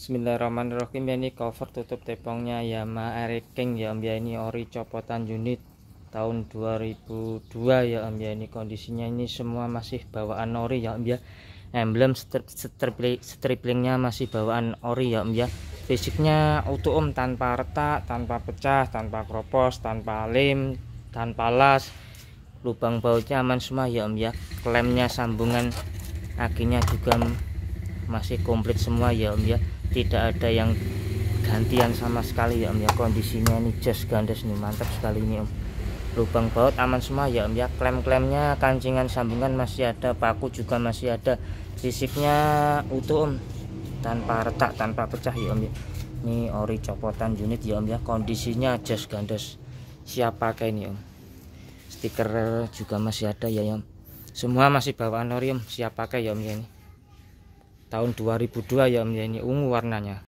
Bismillahirrahmanirrahim ya ini cover tutup tepongnya Yamaha King ya om ya ini ori copotan unit tahun 2002 ya om ya ini kondisinya ini semua masih bawaan ori ya om ya emblem strip, strip, striplingnya masih bawaan ori ya om ya fisiknya utuh om tanpa retak tanpa pecah tanpa kropos tanpa lem tanpa las lubang bautnya aman semua ya om ya klemnya sambungan akinya juga masih komplit semua ya om ya tidak ada yang gantian sama sekali ya om ya kondisinya ini just gandes nih mantap sekali ini om lubang baut aman semua ya om ya klem-klemnya kancingan sambungan masih ada paku juga masih ada sisipnya utuh om tanpa retak tanpa pecah ya om ya ini ori copotan unit ya om ya kondisinya just gandes siap pakai nih om stiker juga masih ada ya, ya om semua masih bawaan ori om siap pakai ya om ya ini tahun 2002 ya ini ungu warnanya